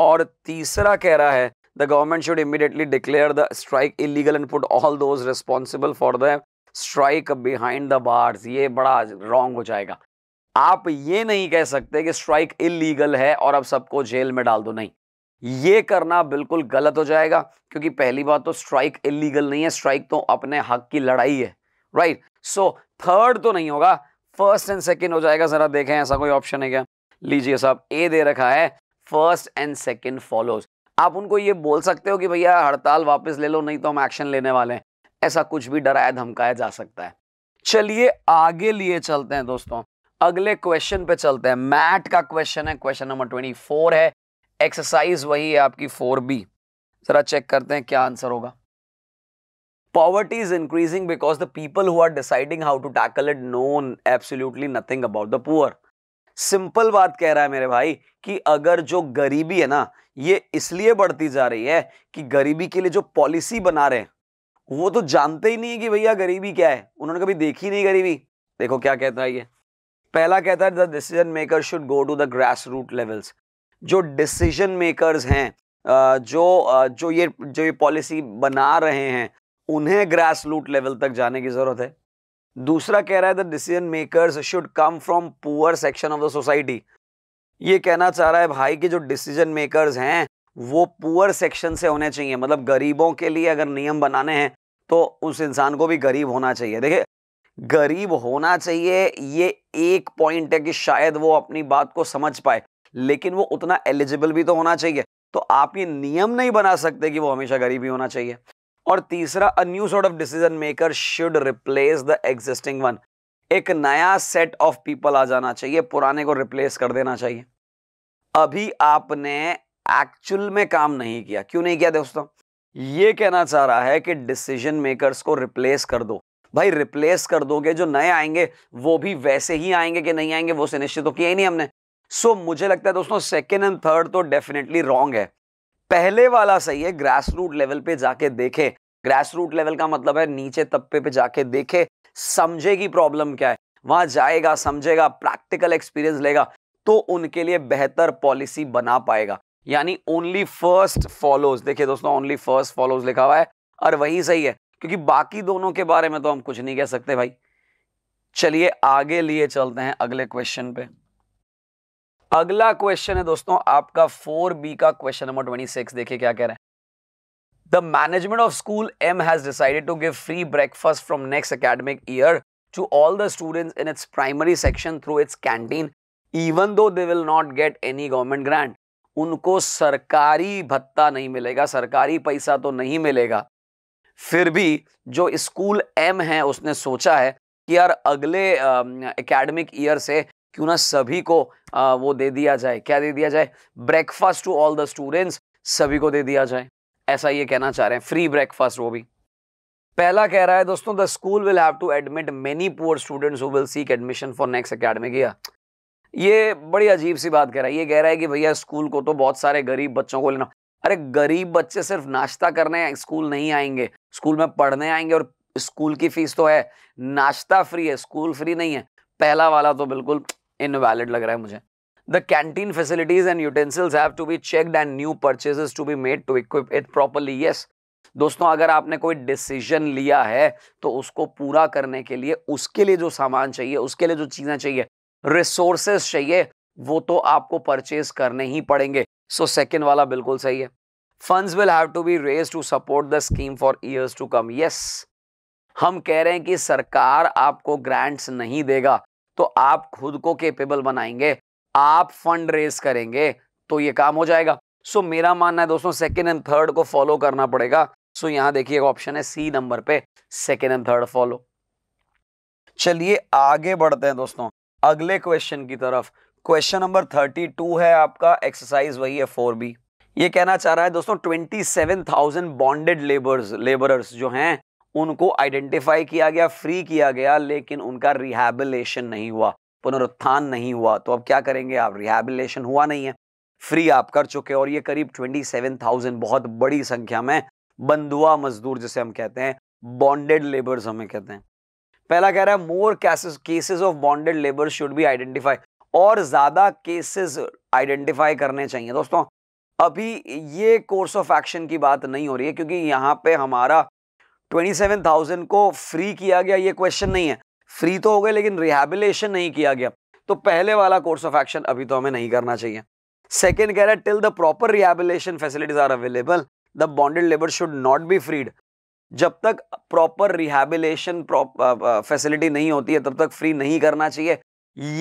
और तीसरा कह रहा है the government should immediately declare the strike illegal and put all those responsible for the strike behind the bars ये बड़ा रॉन्ग हो जाएगा आप ये नहीं कह सकते कि स्ट्राइक इलीगल है और अब सबको जेल में डाल दो नहीं ये करना बिल्कुल गलत हो जाएगा क्योंकि पहली बात तो स्ट्राइक इलीगल नहीं है स्ट्राइक तो अपने हक की लड़ाई है राइट सो थर्ड तो नहीं होगा फर्स्ट एंड सेकेंड हो जाएगा जरा देखें ऐसा कोई ऑप्शन है क्या लीजिए साहब ए दे रखा है फर्स्ट एंड सेकेंड फॉलोज आप उनको ये बोल सकते हो कि भैया हड़ताल वापस ले लो नहीं तो हम एक्शन लेने वाले हैं ऐसा कुछ भी डराया धमकाया जा सकता है चलिए आगे लिए चलते हैं दोस्तों अगले क्वेश्चन पे चलते हैं मैट का क्वेश्चन है क्वेश्चन नंबर ट्वेंटी फोर है एक्सरसाइज वही है आपकी फोर बी जरा चेक करते हैं क्या आंसर होगा poverty is increasing because the people who are deciding how to tackle it known absolutely nothing about the poor simple बात कह रहा है मेरे भाई कि अगर जो गरीबी है ना ये इसलिए बढ़ती जा रही है कि गरीबी के लिए जो पॉलिसी बना रहे हैं वो तो जानते ही नहीं है कि भैया गरीबी क्या है उन्होंने कभी देखी नहीं गरीबी देखो क्या कहता है ये पहला कहता है the decision maker should go to the grass root levels जो डिसीजन मेकर्स हैं जो जो ये जो ये पॉलिसी बना रहे हैं उन्हें ग्रास रूट लेवल तक जाने की ज़रूरत है दूसरा कह रहा है the decision makers should come from poor section of the society ये कहना चाह रहा है भाई कि जो डिसीजन मेकर्स हैं वो पुअर सेक्शन से होने चाहिए मतलब गरीबों के लिए अगर नियम बनाने हैं तो उस इंसान को भी गरीब होना चाहिए देखिए गरीब होना चाहिए ये एक पॉइंट है कि शायद वो अपनी बात को समझ पाए लेकिन वो उतना एलिजिबल भी तो होना चाहिए तो आप ये नियम नहीं बना सकते कि वो हमेशा गरीब ही होना चाहिए और तीसरा a new sort of decision maker should replace the existing one एक नया सेट ऑफ पीपल आ जाना चाहिए पुराने को रिप्लेस कर देना चाहिए अभी आपने एक्चुअल में काम नहीं किया क्यों नहीं किया दोस्तों ये कहना चाह रहा है कि डिसीजन मेकर्स को रिप्लेस कर दो भाई रिप्लेस कर दोगे जो नए आएंगे वो भी वैसे ही आएंगे कि नहीं आएंगे वो सुनिश्चित तो किया ही नहीं हमने सो so, मुझे लगता है दोस्तों सेकेंड एंड थर्ड तो डेफिनेटली रॉन्ग है पहले वाला सही है ग्रास रूट लेवल पे जाके देखें ग्रास रूट लेवल का मतलब है नीचे तप्पे पे जाके देखे समझेगी प्रॉब्लम क्या है वहां जाएगा समझेगा प्रैक्टिकल एक्सपीरियंस लेगा तो उनके लिए बेहतर पॉलिसी बना पाएगा यानी ओनली फर्स्ट फॉलोज देखिए दोस्तों ओनली फर्स्ट फॉलोज लिखा हुआ है और वही सही है क्योंकि बाकी दोनों के बारे में तो हम कुछ नहीं कह सकते भाई चलिए आगे लिए चलते हैं अगले क्वेश्चन पे अगला क्वेश्चन है दोस्तों आपका फोर बी का क्वेश्चन नंबर ट्वेंटी सिक्स देखिए क्या कह रहे हैं the management of school M has decided to give free breakfast from next academic year to all the students in its primary section through its canteen even though they will not get any government grant उनको सरकारी भत्ता नहीं मिलेगा सरकारी पैसा तो नहीं मिलेगा फिर भी जो स्कूल एम है उसने सोचा है कि यार अगले एकेडमिक ईयर से क्यों ना सभी को आ, वो दे दिया जाए क्या दे दिया जाए breakfast to all the students सभी को दे दिया जाए ऐसा ये कहना चाह रहे हैं फ्री ब्रेकफास्ट वो भी पहला कह रहा है दोस्तों the school will have to admit many poor students who will seek admission for next academy year ये बड़ी अजीब सी बात कह रहा है ये कह रहा है कि भैया स्कूल को तो बहुत सारे गरीब बच्चों को लेना अरे गरीब बच्चे सिर्फ नाश्ता करने स्कूल नहीं आएंगे स्कूल में पढ़ने आएंगे और स्कूल की फीस तो है नाश्ता फ्री है स्कूल फ्री नहीं है पहला वाला तो बिल्कुल इनवैलिड लग रहा है मुझे the canteen facilities and utensils have to be checked and new purchases to be made to equip it properly Yes. दोस्तों अगर आपने कोई डिसीजन लिया है तो उसको पूरा करने के लिए उसके लिए जो सामान चाहिए उसके लिए जो चीज़ें चाहिए रिसोर्सेस चाहिए वो तो आपको परचेज करने ही पड़ेंगे सो so, सेकेंड वाला बिल्कुल सही है funds will have to be raise to support the scheme for years to come yes हम कह रहे हैं कि सरकार आपको ग्रांट्स नहीं देगा तो आप खुद को केपेबल बनाएंगे आप फंड रेस करेंगे तो ये काम हो जाएगा सो so, मेरा मानना है दोस्तों सेकेंड एंड थर्ड को फॉलो करना पड़ेगा सो so, यहां देखिए ऑप्शन है सी नंबर पे सेकेंड एंड थर्ड फॉलो चलिए आगे बढ़ते हैं दोस्तों अगले क्वेश्चन की तरफ क्वेश्चन नंबर थर्टी टू है आपका एक्सरसाइज वही है फोर बी ये कहना चाह रहा है दोस्तों twenty seven thousand bonded labours labourers जो हैं उनको आइडेंटिफाई किया गया फ्री किया गया लेकिन उनका रिहेबिलेशन नहीं हुआ पुनरुत्थान नहीं हुआ तो अब क्या करेंगे आप रिहेबिलेशन हुआ नहीं है फ्री आप कर चुके और ये करीब 27,000 बहुत बड़ी संख्या में बंधुआ मजदूर जिसे हम कहते हैं बॉन्डेड लेबर्स हमें कहते हैं पहला कह रहा है more cases cases of bonded labour should be identify और ज़्यादा केसेस आइडेंटिफाई करने चाहिए दोस्तों अभी ये कोर्स ऑफ एक्शन की बात नहीं हो रही है क्योंकि यहाँ पे हमारा ट्वेंटी सेवन थाउजेंड को फ्री किया गया ये क्वेश्चन नहीं है फ्री तो हो गए लेकिन रिहेबिलेशन नहीं किया गया तो पहले वाला कोर्स ऑफ एक्शन अभी तो हमें नहीं करना चाहिए सेकेंड कह रहा है till the proper rehabilitation facilities are available the bonded labour should not be freed जब तक प्रॉपर रिहेबिलेशन फैसिलिटी नहीं होती है तब तक फ्री नहीं करना चाहिए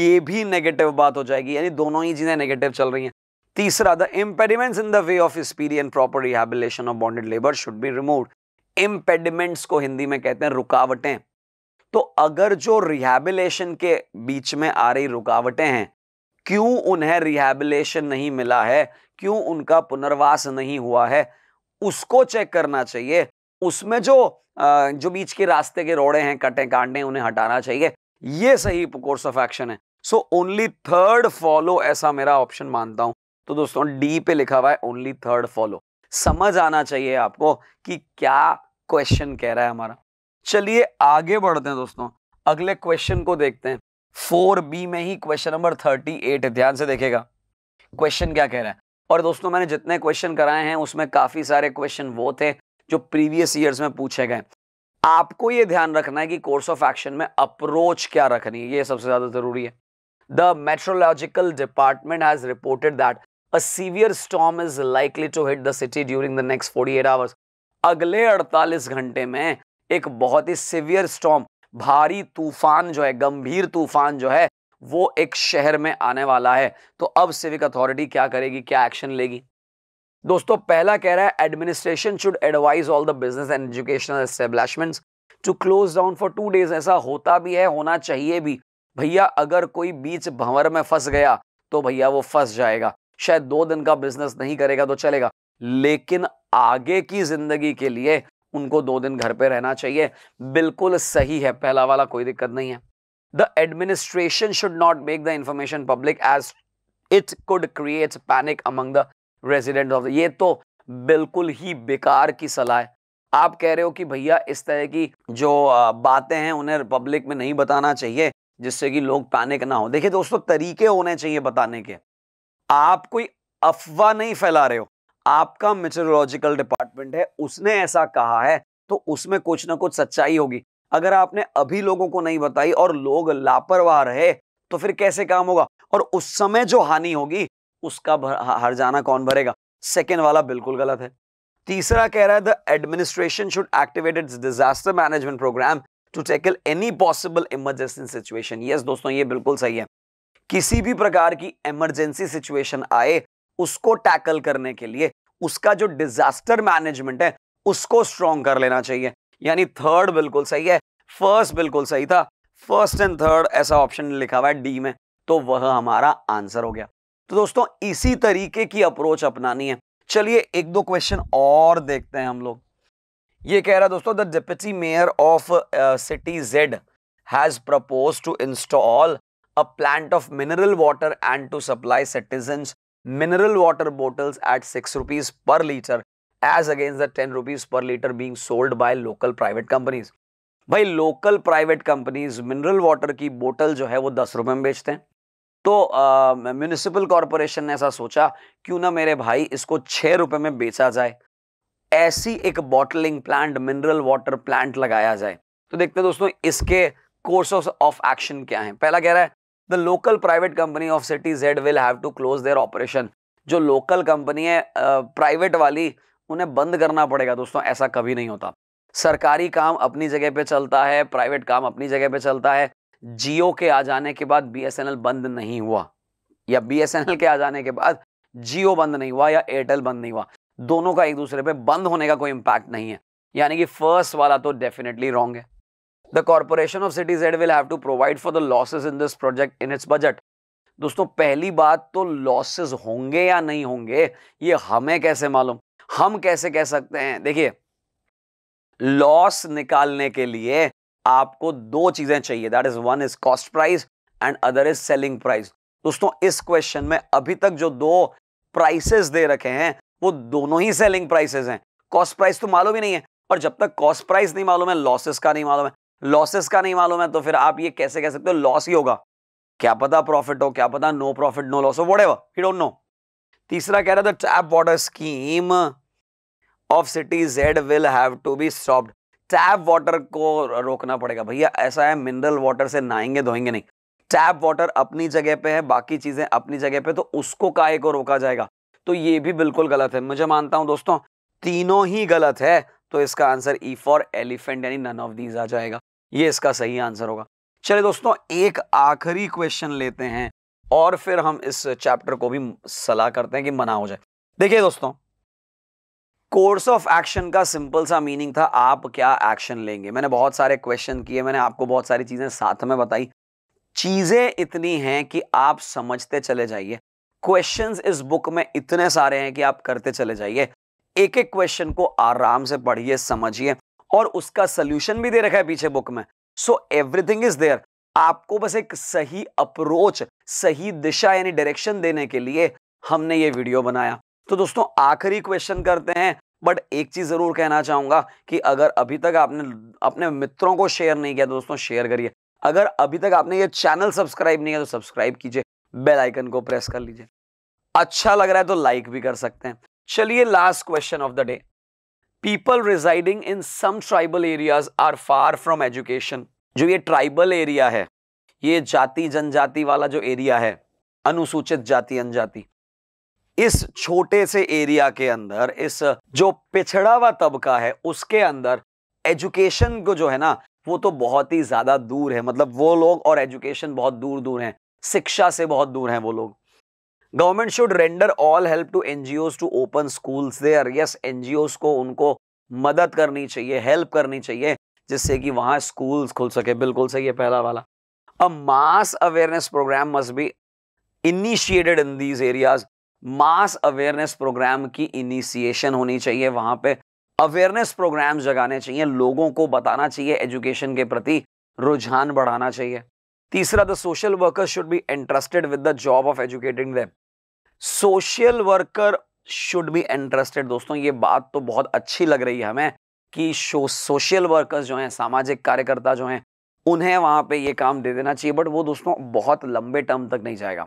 ये भी नेगेटिव बात हो जाएगी यानी दोनों ही चीज़ें नेगेटिव चल रही हैं तीसरा the impediments in the way of speed and proper rehabilitation of bonded labour should be removed impediments को हिंदी में कहते हैं रुकावटें तो अगर जो रिहेबिलेशन के बीच में आ रही रुकावटें हैं क्यों उन्हें रिहेबिलेशन नहीं मिला है क्यों उनका पुनर्वास नहीं हुआ है उसको चेक करना चाहिए उसमें जो जो बीच के रास्ते के रोड़े हैं कटे कांडे उन्हें हटाना चाहिए ये सही कोर्स ऑफ एक्शन है सो ओनली थर्ड फॉलो ऐसा मेरा ऑप्शन मानता हूं तो दोस्तों डी पे लिखा हुआ है ओनली थर्ड फॉलो समझ आना चाहिए आपको कि क्या क्वेश्चन कह रहा है हमारा चलिए आगे बढ़ते हैं दोस्तों अगले क्वेश्चन को देखते हैं फोर बी में ही क्वेश्चन नंबर थर्टी एट ध्यान से देखेगा क्वेश्चन क्या कह रहा है और दोस्तों मैंने जितने क्वेश्चन कराए हैं उसमें काफ़ी सारे क्वेश्चन वो थे जो प्रीवियस ईयर्स में पूछे गए आपको ये ध्यान रखना है कि कोर्स ऑफ एक्शन में अप्रोच क्या रखनी है ये सबसे ज़्यादा ज़रूरी है the metrological department has reported that a severe storm is likely to hit the city during the next 48 hours. अगले 48 घंटे में एक बहुत ही सिवियर स्टॉम भारी तूफान जो है गंभीर तूफान जो है वो एक शहर में आने वाला है तो अब सिविक अथॉरिटी क्या करेगी क्या एक्शन लेगी दोस्तों पहला कह रहा है administration should advise all the business and educational establishments to close down for two days ऐसा होता भी है होना चाहिए भी भैया अगर कोई बीच भंवर में फंस गया तो भैया वो फंस जाएगा शायद दो दिन का बिजनेस नहीं करेगा तो चलेगा लेकिन आगे की जिंदगी के लिए उनको दो दिन घर पे रहना चाहिए बिल्कुल सही है पहला वाला कोई दिक्कत नहीं है the administration should not make the information public as it could create panic among the resident of ये तो बिल्कुल ही बेकार की सलाह है आप कह रहे हो कि भैया इस तरह की जो बातें हैं उन्हें पब्लिक में नहीं बताना चाहिए जिससे कि लोग पैनिक ना हो देखिए दोस्तों तरीके होने चाहिए बताने के आप कोई अफवाह नहीं फैला रहे हो आपका मेट्रोलॉजिकल डिपार्टमेंट है उसने ऐसा कहा है तो उसमें कुछ ना कुछ सच्चाई होगी अगर आपने अभी लोगों को नहीं बताई और लोग लापरवाह रहे तो फिर कैसे काम होगा और उस समय जो हानि होगी उसका हर जाना कौन भरेगा सेकेंड वाला बिल्कुल गलत है तीसरा कह रहा है the administration should activate its disaster management programme to tackle any possible emergency situation yes दोस्तों ये बिल्कुल सही है किसी भी प्रकार की इमरजेंसी सिचुएशन आए उसको टैकल करने के लिए उसका जो डिजास्टर मैनेजमेंट है उसको स्ट्रॉन्ग कर लेना चाहिए यानी थर्ड बिल्कुल सही है फर्स्ट बिल्कुल सही था फर्स्ट एंड थर्ड ऐसा ऑप्शन लिखा हुआ है डी में तो वह हमारा आंसर हो गया तो दोस्तों इसी तरीके की अप्रोच अपनानी है चलिए एक दो क्वेश्चन और देखते हैं हम लोग ये कह रहा दोस्तों the deputy mayor of city Z has propose to install a plant of mineral water and to supply citizens mineral water bottles at 6 rupees per liter as against the 10 rupees per liter being sold by local private companies. भाई local private companies mineral water की बोतल जो है वो दस रुपए में बेचते हैं तो म्यूनिसिपल कॉरपोरेशन ने ऐसा सोचा क्यों ना मेरे भाई इसको छः रुपए में बेचा जाए ऐसी एक bottling plant mineral water plant लगाया जाए तो देखते हैं दोस्तों इसके कोर्सेस ऑफ एक्शन क्या है पहला कह रहा है the local private company of city Z will have to close their operation जो लोकल कंपनी है प्राइवेट वाली उन्हें बंद करना पड़ेगा दोस्तों ऐसा कभी नहीं होता सरकारी काम अपनी जगह पे चलता है प्राइवेट काम अपनी जगह पे चलता है जियो के आ जाने के बाद बी बंद नहीं हुआ या बी के आ जाने के बाद जियो बंद नहीं हुआ या एयरटेल बंद नहीं हुआ दोनों का एक दूसरे पे बंद होने का कोई इम्पैक्ट नहीं है यानी कि फर्स्ट वाला तो डेफिनेटली रॉन्ग है The corporation of city Z will have to provide for the losses in this project in its budget दोस्तों पहली बात तो लॉसेज होंगे या नहीं होंगे ये हमें कैसे मालूम हम कैसे कह सकते हैं देखिए लॉस निकालने के लिए आपको दो चीजें चाहिए that is one is cost price and other is selling price दोस्तों इस क्वेश्चन में अभी तक जो दो प्राइसेस दे रखे हैं वो दोनों ही सेलिंग प्राइसेस हैं कॉस्ट प्राइस तो मालूम ही नहीं है और जब तक कॉस्ट प्राइस नहीं मालूम है लॉसेस का नहीं मालूम है लॉसेस का नहीं मालूम है तो फिर आप ये कैसे कह सकते हो लॉस ही होगा क्या पता प्रॉफिट हो क्या पता नो प्रॉफिट नो लॉस हो whatever you don't know तीसरा कह रहा था tap water scheme of city Z will have to be stopped tap water को रोकना पड़ेगा भैया ऐसा है मिनरल वाटर से नहाएंगे धोएंगे नहीं टैप वाटर अपनी जगह पे है बाकी चीज़ें अपनी जगह पे तो उसको काहे को रोका जाएगा तो ये भी बिल्कुल गलत है मुझे मानता हूं दोस्तों तीनों ही गलत है तो इसका आंसर ई फॉर एलिफेंट यानी नन ऑफ दीज आ जाएगा ये इसका सही आंसर होगा चलिए दोस्तों एक आखिरी क्वेश्चन लेते हैं और फिर हम इस चैप्टर को भी सलाह करते हैं कि मना हो जाए देखिए दोस्तों कोर्स ऑफ एक्शन का सिंपल सा मीनिंग था आप क्या एक्शन लेंगे मैंने बहुत सारे क्वेश्चन किए मैंने आपको बहुत सारी चीज़ें साथ में बताई चीज़ें इतनी हैं कि आप समझते चले जाइए क्वेश्चंस इस बुक में इतने सारे हैं कि आप करते चले जाइए एक एक क्वेश्चन को आराम से पढ़िए समझिए और उसका सोल्यूशन भी दे रखा है पीछे बुक में सो एवरीथिंग इज देयर आपको बस एक सही अप्रोच सही दिशा यानी डायरेक्शन देने के लिए हमने ये वीडियो बनाया तो दोस्तों आखिरी क्वेश्चन करते हैं बट एक चीज जरूर कहना चाहूंगा कि अगर अभी तक आपने अपने मित्रों को शेयर नहीं किया तो दोस्तों शेयर करिए अगर अभी तक आपने ये चैनल सब्सक्राइब नहीं किया तो सब्सक्राइब कीजिए बेल आइकन को प्रेस कर लीजिए अच्छा लग रहा है तो लाइक भी कर सकते हैं चलिए last question of the day people residing in some tribal areas are far from education जो ये ट्राइबल एरिया है ये जाति जनजाति वाला जो एरिया है अनुसूचित जाति anjati इस छोटे से एरिया के अंदर इस जो पिछड़ा हुआ तबका है उसके अंदर एजुकेशन को जो है ना वो तो बहुत ही ज़्यादा दूर है मतलब वो लोग और एजुकेशन बहुत दूर दूर हैं शिक्षा से बहुत दूर हैं वो लोग government should render all help to N G Os to open schools there yes N को उनको मदद करनी चाहिए हेल्प करनी चाहिए जिससे कि वहाँ स्कूल्स खुल सके बिल्कुल सही है पहला वाला a mass awareness programme must be initiated in these areas mass awareness programme की इनिशिएशन होनी चाहिए वहाँ पे अवेयरनेस प्रोग्राम जगाने चाहिए लोगों को बताना चाहिए एजुकेशन के प्रति रुझान बढ़ाना चाहिए तीसरा the social workers should be interested with the job of educating them social worker should be interested दोस्तों ये बात तो बहुत अच्छी लग रही है हमें कि सोशल वर्कर्स जो हैं सामाजिक कार्यकर्ता जो हैं उन्हें वहाँ पे ये काम दे देना चाहिए बट वो दोस्तों बहुत लंबे टर्म तक नहीं जाएगा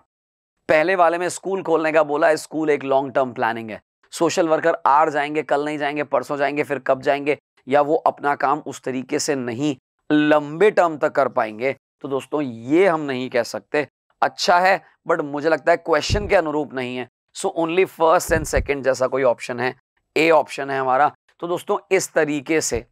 पहले वाले में स्कूल खोलने का बोला स्कूल एक लॉन्ग टर्म प्लानिंग है सोशल वर्कर आर जाएंगे कल नहीं जाएंगे परसों जाएंगे फिर कब जाएंगे या वो अपना काम उस तरीके से नहीं लंबे टर्म तक कर पाएंगे तो दोस्तों ये हम नहीं कह सकते अच्छा है बट मुझे लगता है क्वेश्चन के अनुरूप नहीं है so only first and second जैसा कोई ऑप्शन है ए ऑप्शन है हमारा तो दोस्तों इस तरीके से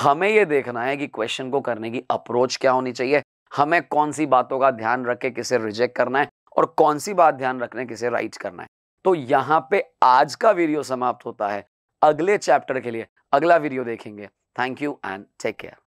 हमें यह देखना है कि क्वेश्चन को करने की अप्रोच क्या होनी चाहिए हमें कौन सी बातों का ध्यान रख के किसे रिजेक्ट करना है और कौन सी बात ध्यान रखने किसे राइट करना है तो यहां पे आज का वीडियो समाप्त होता है अगले चैप्टर के लिए अगला वीडियो देखेंगे thank you and take care